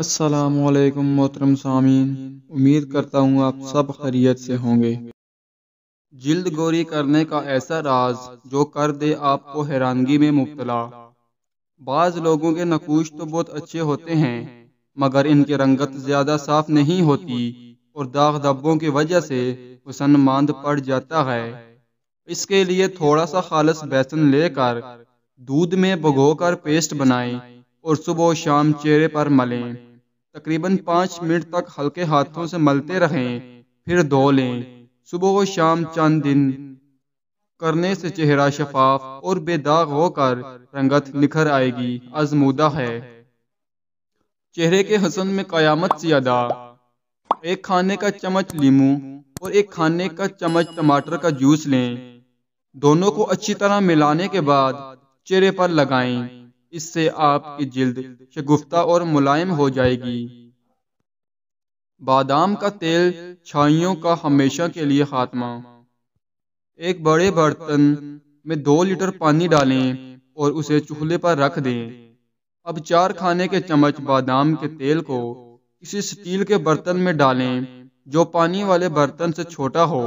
असलकम मोहतरम सामीन उम्मीद करता हूँ आप सब खैरियत से होंगे जल्द गोरी करने का ऐसा राज जो कर दे आपको हैरानगी में मुबतला बाज़ लोगों के नकूश तो बहुत अच्छे होते हैं मगर इनकी रंगत ज़्यादा साफ नहीं होती और दाग धब्बों की वजह से हुसन मांद पड़ जाता है इसके लिए थोड़ा सा खालस बेसन लेकर दूध में भिगोकर पेस्ट बनाए और सुबह शाम चेहरे पर मलें तकरीबन पाँच मिनट तक हल्के हाथों से मलते रहें फिर धो लें सुबह और शाम चंद दिन करने से चेहरा शफाफ और बेदाग होकर रंगत निखर आएगी आजमूदा है चेहरे के हसन में कयामत से अदा एक खाने का चम्मच लीमू और एक खाने का चम्मच टमाटर का जूस लें दोनों को अच्छी तरह मिलाने के बाद चेहरे पर लगाएं इससे आपकी जिल्द शगुफ्ता और मुलायम हो जाएगी बादाम का तेल छाइयों का हमेशा के लिए खात्मा एक बड़े बर्तन में दो लीटर पानी डालें और उसे चूल्हे पर रख दें अब चार खाने के चम्मच बादाम के तेल को किसी स्टील के बर्तन में डालें जो पानी वाले बर्तन से छोटा हो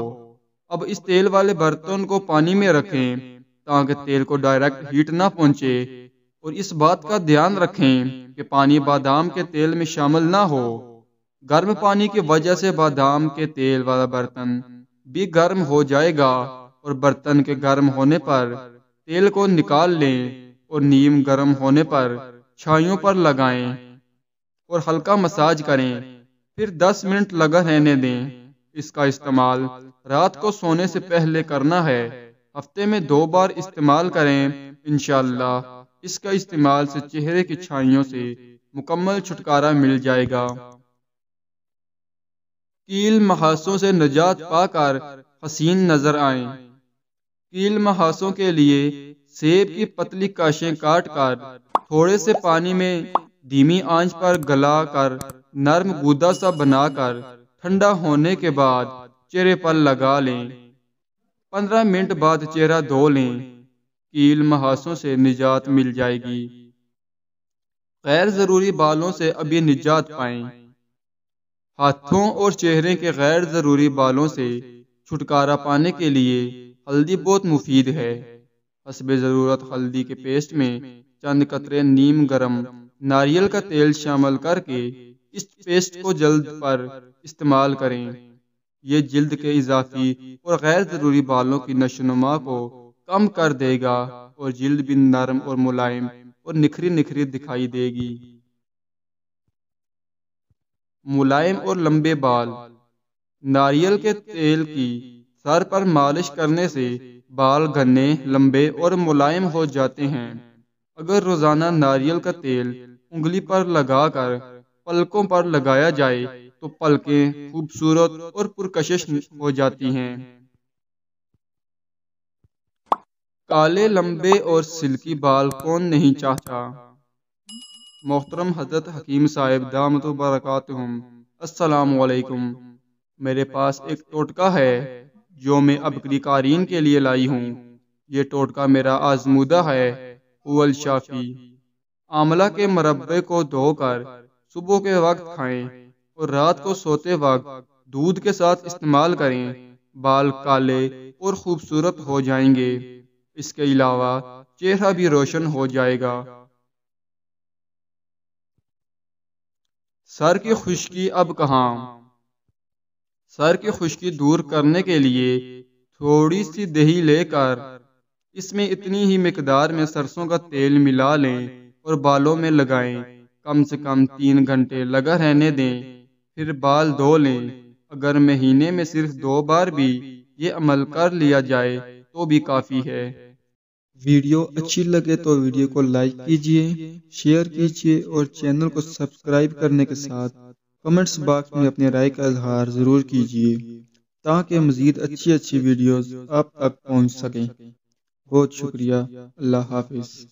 अब इस तेल वाले बर्तन को पानी में रखें ताकि तेल को डायरेक्ट हीट ना पहुंचे और इस बात का ध्यान रखें कि पानी बादाम के तेल में शामिल ना हो गर्म पानी की वजह से बादाम के तेल वाला बर्तन भी गर्म हो जाएगा और बर्तन के गर्म होने पर तेल को निकाल लें और नीम गर्म होने पर छाइयों पर लगाएं और हल्का मसाज करें फिर 10 मिनट लगा रहने दें इसका इस्तेमाल रात को सोने से पहले करना है हफ्ते में दो बार इस्तेमाल करें इनशाला इसका इस्तेमाल से चेहरे की छाइयों से मुकम्मल छुटकारा मिल जाएगा कील महासों से नजात पाकर हसीन नजर आए कील महासों के लिए सेब की पतली काशें काट कर थोड़े से पानी में धीमी आंच पर गला कर नर्म गुदा सा बनाकर ठंडा होने के बाद चेहरे पर लगा लें पंद्रह मिनट बाद चेहरा धो लें कील महासों से निजात मिल जाएगी गैर ज़रूरी बालों से अभी निजात पाए हाथों और चेहरे के गैर ज़रूरी बालों से छुटकारा पाने के लिए हल्दी बहुत मुफीद है हसब ज़रूरत हल्दी के पेस्ट में चंद कतरे नीम गरम नारियल का तेल शामिल करके इस पेस्ट को जल्द पर इस्तेमाल करें यह जल्द के इजाफी और गैर ज़रूरी बालों की नशोनुमा को कम कर देगा और जिल्द भी नरम और मुलायम और निखरी निखरी दिखाई देगी मुलायम और लंबे बाल नारियल के तेल की सर पर मालिश करने से बाल घने लंबे और मुलायम हो जाते हैं अगर रोजाना नारियल का तेल उंगली पर लगाकर पलकों पर लगाया जाए तो पलकें खूबसूरत और पुरकशिश हो जाती हैं काले लंबे और सिल्की बाल कौन नहीं चाहता मोहतरम हजरत हकीम साहेब दामत बरकत मेरे पास एक टोटका है जो मैं अबकरी कारीन के लिए लाई हूँ ये टोटका मेरा आजमूदा है उवल शाफी आमला के मरबे को धोकर सुबह के वक्त खाएं और रात को सोते वक्त दूध के साथ इस्तेमाल करें बाल काले और खूबसूरत हो जाएंगे इसके अलावा चेहरा भी रोशन हो जाएगा सर की खुश्की अब कहा सर की खुश्की दूर करने के लिए थोड़ी सी दही लेकर इसमें इतनी ही मकदार में सरसों का तेल मिला लें और बालों में लगाएं कम से कम तीन घंटे लगा रहने दें फिर बाल धो लें अगर महीने में सिर्फ दो बार भी ये अमल कर लिया जाए तो भी काफ़ी है वीडियो अच्छी लगे तो वीडियो को तो लाइक कीजिए शेयर कीजिए और चैनल को सब्सक्राइब करने के साथ कमेंट्स बॉक्स में अपनी राय का इजहार ज़रूर कीजिए ताकि मज़ीद अच्छी अच्छी वीडियोस आप तक पहुंच सकें बहुत शुक्रिया अल्लाह हाफिज़